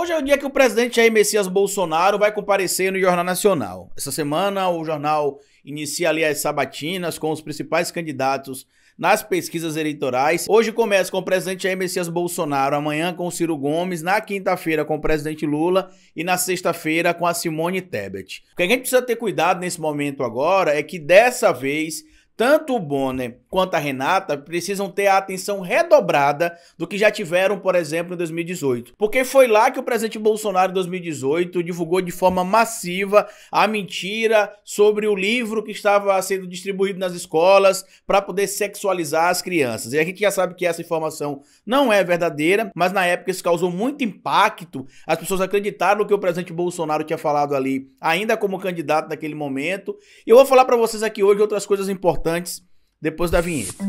Hoje é o dia que o presidente Jair Messias Bolsonaro vai comparecer no Jornal Nacional. Essa semana, o jornal inicia ali as sabatinas com os principais candidatos nas pesquisas eleitorais. Hoje começa com o presidente Jair Messias Bolsonaro, amanhã com o Ciro Gomes, na quinta-feira com o presidente Lula e na sexta-feira com a Simone Tebet. O que a gente precisa ter cuidado nesse momento agora é que dessa vez tanto o Bonner quanto a Renata precisam ter a atenção redobrada do que já tiveram, por exemplo, em 2018. Porque foi lá que o presidente Bolsonaro, em 2018, divulgou de forma massiva a mentira sobre o livro que estava sendo distribuído nas escolas para poder sexualizar as crianças. E a gente já sabe que essa informação não é verdadeira, mas na época isso causou muito impacto. As pessoas acreditaram no que o presidente Bolsonaro tinha falado ali, ainda como candidato naquele momento. E eu vou falar para vocês aqui hoje outras coisas importantes importantes depois da vinheta.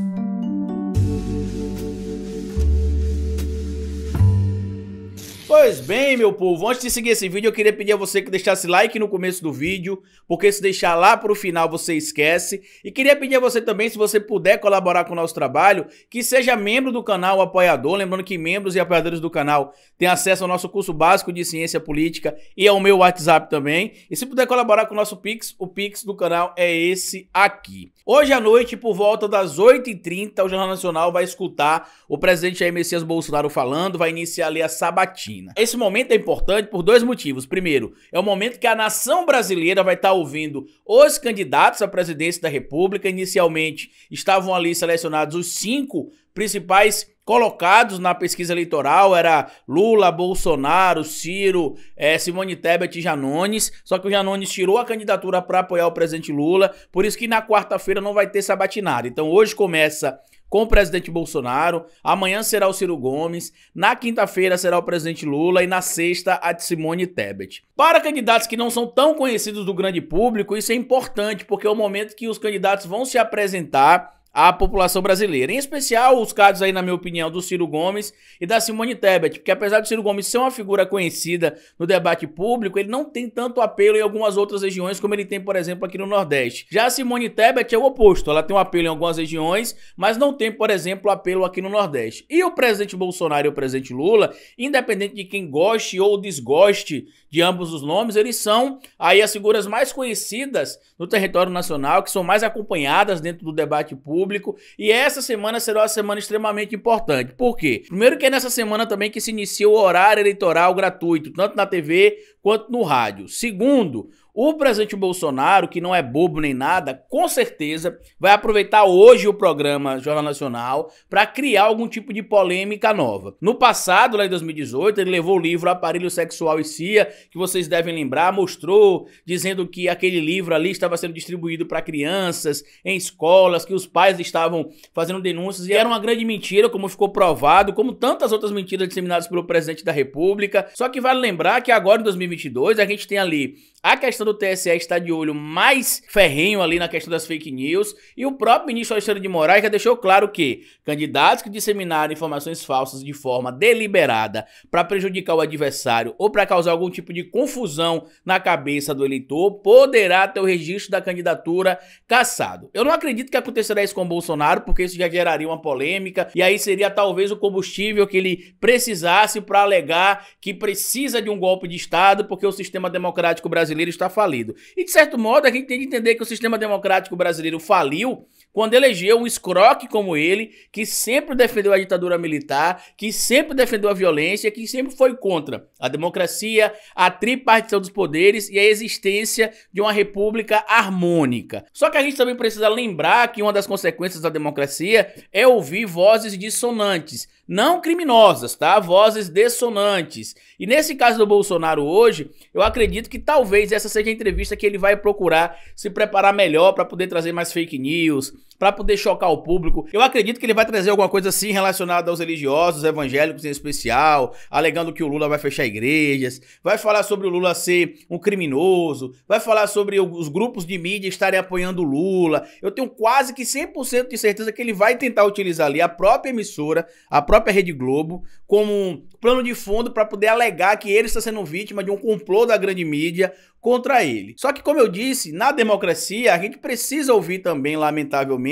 Pois bem, meu povo, antes de seguir esse vídeo, eu queria pedir a você que deixasse like no começo do vídeo, porque se deixar lá para o final você esquece. E queria pedir a você também, se você puder colaborar com o nosso trabalho, que seja membro do canal Apoiador. Lembrando que membros e apoiadores do canal têm acesso ao nosso curso básico de ciência política e ao meu WhatsApp também. E se puder colaborar com o nosso Pix, o Pix do canal é esse aqui. Hoje à noite, por volta das 8h30, o Jornal Nacional vai escutar o presidente Jair Messias Bolsonaro falando, vai iniciar ali a sabatina. Esse momento é importante por dois motivos. Primeiro, é o momento que a nação brasileira vai estar ouvindo os candidatos à presidência da República. Inicialmente estavam ali selecionados os cinco principais colocados na pesquisa eleitoral era Lula, Bolsonaro, Ciro, é, Simone Tebet e Janones. Só que o Janones tirou a candidatura para apoiar o presidente Lula, por isso que na quarta-feira não vai ter sabatinada. Então hoje começa com o presidente Bolsonaro, amanhã será o Ciro Gomes, na quinta-feira será o presidente Lula e na sexta a de Simone Tebet. Para candidatos que não são tão conhecidos do grande público, isso é importante porque é o momento que os candidatos vão se apresentar a população brasileira. Em especial os casos aí, na minha opinião, do Ciro Gomes e da Simone Tebet, porque apesar do Ciro Gomes ser uma figura conhecida no debate público, ele não tem tanto apelo em algumas outras regiões como ele tem, por exemplo, aqui no Nordeste. Já a Simone Tebet é o oposto, ela tem um apelo em algumas regiões, mas não tem, por exemplo, apelo aqui no Nordeste. E o presidente Bolsonaro e o presidente Lula, independente de quem goste ou desgoste de ambos os nomes, eles são aí as figuras mais conhecidas no território nacional, que são mais acompanhadas dentro do debate público, público. E essa semana será uma semana extremamente importante. Por quê? Primeiro que é nessa semana também que se inicia o horário eleitoral gratuito, tanto na TV quanto no rádio. Segundo, o presidente Bolsonaro, que não é bobo nem nada, com certeza vai aproveitar hoje o programa Jornal Nacional para criar algum tipo de polêmica nova. No passado, lá em 2018, ele levou o livro Aparelho Sexual e Cia, que vocês devem lembrar, mostrou dizendo que aquele livro ali estava sendo distribuído para crianças em escolas, que os pais estavam fazendo denúncias e era uma grande mentira, como ficou provado, como tantas outras mentiras disseminadas pelo presidente da República. Só que vale lembrar que agora em 2022 a gente tem ali a questão do TSE está de olho mais ferrenho ali na questão das fake news e o próprio ministro Alexandre de Moraes já deixou claro que candidatos que disseminaram informações falsas de forma deliberada para prejudicar o adversário ou para causar algum tipo de confusão na cabeça do eleitor poderá ter o registro da candidatura cassado. Eu não acredito que acontecerá isso com o Bolsonaro, porque isso já geraria uma polêmica e aí seria talvez o combustível que ele precisasse para alegar que precisa de um golpe de Estado, porque o sistema democrático brasileiro está falido. E, de certo modo, a gente tem que entender que o sistema democrático brasileiro faliu quando elegeu um escroque como ele, que sempre defendeu a ditadura militar, que sempre defendeu a violência, que sempre foi contra a democracia, a tripartição dos poderes e a existência de uma república harmônica. Só que a gente também precisa lembrar que uma das consequências da democracia é ouvir vozes dissonantes não criminosas, tá? Vozes dissonantes. E nesse caso do Bolsonaro hoje, eu acredito que talvez essa seja a entrevista que ele vai procurar se preparar melhor para poder trazer mais fake news, para poder chocar o público. Eu acredito que ele vai trazer alguma coisa assim relacionada aos religiosos, evangélicos em especial, alegando que o Lula vai fechar igrejas, vai falar sobre o Lula ser um criminoso, vai falar sobre os grupos de mídia estarem apoiando o Lula. Eu tenho quase que 100% de certeza que ele vai tentar utilizar ali a própria emissora, a própria Rede Globo, como um plano de fundo para poder alegar que ele está sendo vítima de um complô da grande mídia contra ele. Só que, como eu disse, na democracia a gente precisa ouvir também, lamentavelmente,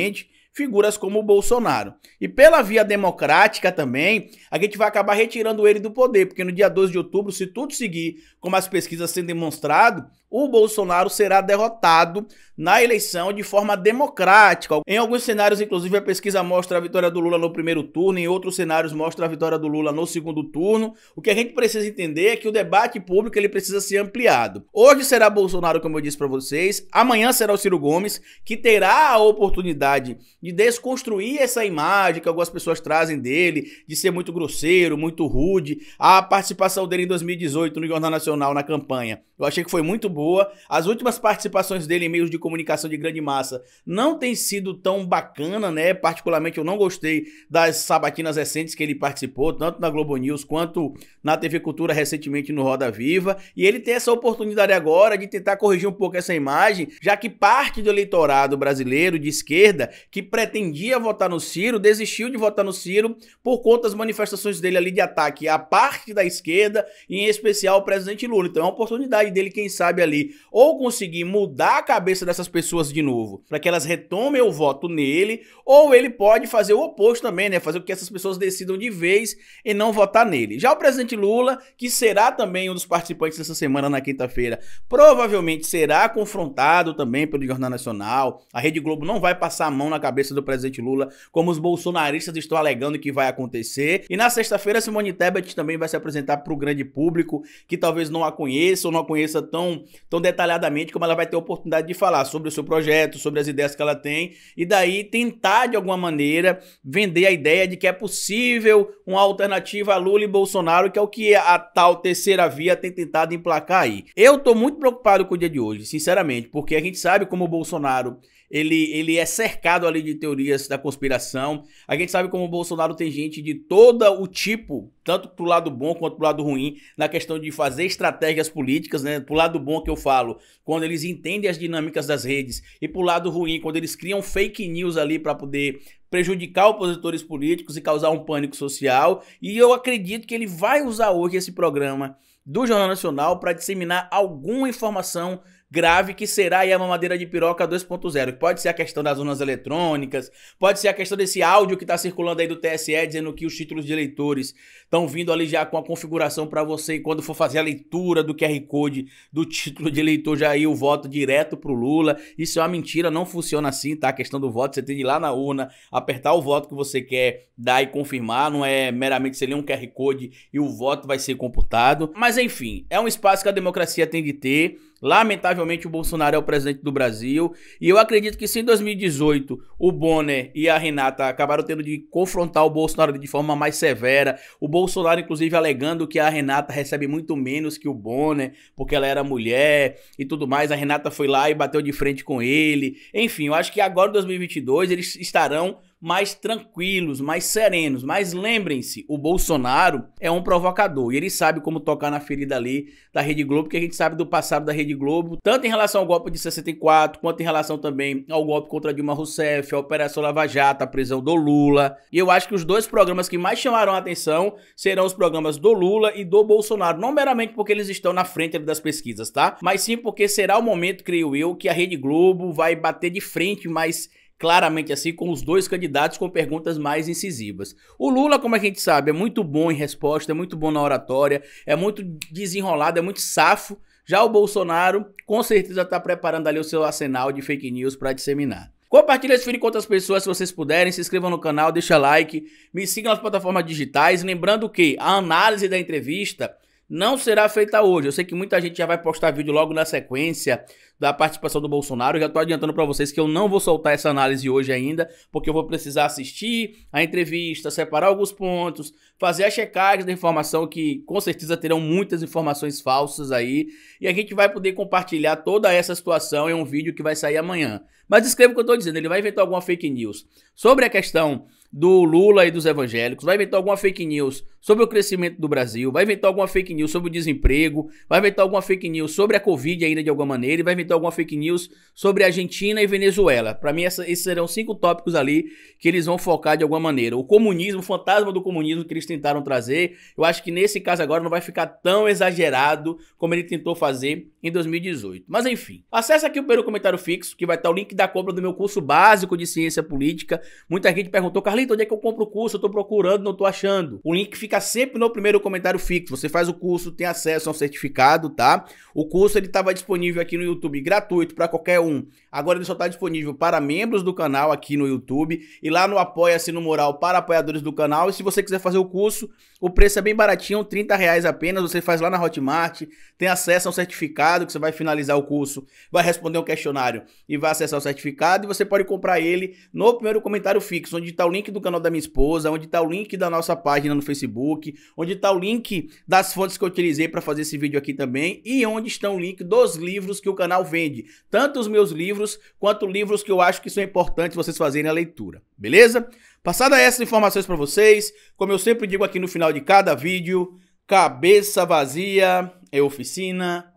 figuras como o Bolsonaro. E pela via democrática também, a gente vai acabar retirando ele do poder, porque no dia 12 de outubro, se tudo seguir como as pesquisas têm demonstrado, o Bolsonaro será derrotado na eleição de forma democrática. Em alguns cenários, inclusive, a pesquisa mostra a vitória do Lula no primeiro turno, em outros cenários mostra a vitória do Lula no segundo turno. O que a gente precisa entender é que o debate público ele precisa ser ampliado. Hoje será Bolsonaro, como eu disse para vocês, amanhã será o Ciro Gomes, que terá a oportunidade de desconstruir essa imagem que algumas pessoas trazem dele, de ser muito grosseiro, muito rude. A participação dele em 2018 no Jornal Nacional na campanha, eu achei que foi muito boa. As últimas participações dele em meios de comunicação de grande massa não tem sido tão bacana, né? Particularmente eu não gostei das sabatinas recentes que ele participou, tanto na Globo News quanto na TV Cultura recentemente no Roda Viva. E ele tem essa oportunidade agora de tentar corrigir um pouco essa imagem, já que parte do eleitorado brasileiro de esquerda que pretendia votar no Ciro desistiu de votar no Ciro por conta das manifestações dele ali de ataque à parte da esquerda e em especial ao presidente Lula. Então é uma oportunidade dele, quem sabe, ali, ou conseguir mudar a cabeça dessas pessoas de novo, para que elas retomem o voto nele, ou ele pode fazer o oposto também, né? Fazer com que essas pessoas decidam de vez e não votar nele. Já o presidente Lula, que será também um dos participantes dessa semana na quinta-feira, provavelmente será confrontado também pelo Jornal Nacional. A Rede Globo não vai passar a mão na cabeça do presidente Lula, como os bolsonaristas estão alegando que vai acontecer. E na sexta-feira, Simone Tebet também vai se apresentar para o grande público, que talvez não a conheça ou não a conheça tão tão detalhadamente como ela vai ter a oportunidade de falar sobre o seu projeto, sobre as ideias que ela tem, e daí tentar, de alguma maneira, vender a ideia de que é possível uma alternativa a Lula e Bolsonaro, que é o que a tal terceira via tem tentado emplacar aí. Eu tô muito preocupado com o dia de hoje, sinceramente, porque a gente sabe como o Bolsonaro ele, ele é cercado ali de teorias da conspiração. A gente sabe como o Bolsonaro tem gente de todo o tipo, tanto pro lado bom quanto pro lado ruim, na questão de fazer estratégias políticas, né? Pro lado bom que eu falo, quando eles entendem as dinâmicas das redes, e o lado ruim, quando eles criam fake news ali para poder prejudicar opositores políticos e causar um pânico social. E eu acredito que ele vai usar hoje esse programa do Jornal Nacional para disseminar alguma informação grave que será a mamadeira de piroca 2.0, pode ser a questão das urnas eletrônicas, pode ser a questão desse áudio que está circulando aí do TSE dizendo que os títulos de eleitores estão vindo ali já com a configuração para você e quando for fazer a leitura do QR Code do título de eleitor já ir o voto direto pro Lula. Isso é uma mentira, não funciona assim, tá? A questão do voto, você tem de ir lá na urna, apertar o voto que você quer dar e confirmar, não é meramente você ler um QR Code e o voto vai ser computado. Mas enfim, é um espaço que a democracia tem de ter. Lamentavelmente, o Bolsonaro é o presidente do Brasil. E eu acredito que se em 2018 o Bonner e a Renata acabaram tendo de confrontar o Bolsonaro de forma mais severa, o Bolsonaro, inclusive, alegando que a Renata recebe muito menos que o Bonner, porque ela era mulher e tudo mais, a Renata foi lá e bateu de frente com ele. Enfim, eu acho que agora em 2022 eles estarão mais tranquilos, mais serenos. Mas lembrem-se, o Bolsonaro é um provocador e ele sabe como tocar na ferida ali da Rede Globo, porque a gente sabe do passado da Rede Globo, tanto em relação ao golpe de 64, quanto em relação também ao golpe contra Dilma Rousseff, a Operação Lava Jato, a prisão do Lula. E eu acho que os dois programas que mais chamaram a atenção serão os programas do Lula e do Bolsonaro, não meramente porque eles estão na frente das pesquisas, tá? Mas sim porque será o momento, creio eu, que a Rede Globo vai bater de frente mais claramente assim, com os dois candidatos com perguntas mais incisivas. O Lula, como a gente sabe, é muito bom em resposta, é muito bom na oratória, é muito desenrolado, é muito safo. Já o Bolsonaro, com certeza, está preparando ali o seu arsenal de fake news para disseminar. Compartilhe esse vídeo com outras pessoas se vocês puderem, se inscrevam no canal, deixa like, me sigam nas plataformas digitais. Lembrando que a análise da entrevista não será feita hoje. Eu sei que muita gente já vai postar vídeo logo na sequência da participação do Bolsonaro. Eu já estou adiantando para vocês que eu não vou soltar essa análise hoje ainda, porque eu vou precisar assistir a entrevista, separar alguns pontos, fazer a checagem da informação, que com certeza terão muitas informações falsas aí. E a gente vai poder compartilhar toda essa situação em um vídeo que vai sair amanhã. Mas escreva o que eu estou dizendo, ele vai inventar alguma fake news sobre a questão do Lula e dos evangélicos, vai inventar alguma fake news sobre o crescimento do Brasil, vai inventar alguma fake news sobre o desemprego, vai inventar alguma fake news sobre a Covid ainda de alguma maneira, e vai inventar alguma fake news sobre Argentina e Venezuela. Para mim, essa, esses serão cinco tópicos ali que eles vão focar de alguma maneira. O comunismo, o fantasma do comunismo que eles tentaram trazer, eu acho que nesse caso agora não vai ficar tão exagerado como ele tentou fazer em 2018. Mas enfim, acesse aqui o primeiro comentário fixo, que vai estar o link da compra do meu curso básico de ciência política. Muita gente perguntou, Carlito, onde é que eu compro o curso? Eu tô procurando, não tô achando. O link fica fica sempre no primeiro comentário fixo. Você faz o curso, tem acesso ao certificado, tá? O curso ele estava disponível aqui no YouTube gratuito para qualquer um. Agora ele só está disponível para membros do canal aqui no YouTube e lá no Apoia-se no Moral para apoiadores do canal. E se você quiser fazer o curso, o preço é bem baratinho, 30 reais apenas. Você faz lá na Hotmart, tem acesso ao certificado que você vai finalizar o curso, vai responder um questionário e vai acessar o certificado e você pode comprar ele no primeiro comentário fixo, onde está o link do canal da minha esposa, onde está o link da nossa página no Facebook Facebook, onde está o link das fontes que eu utilizei para fazer esse vídeo aqui também e onde está o link dos livros que o canal vende, tanto os meus livros quanto livros que eu acho que são importantes vocês fazerem a leitura, beleza? Passada essas informações para vocês, como eu sempre digo aqui no final de cada vídeo, cabeça vazia é oficina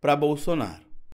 para Bolsonaro.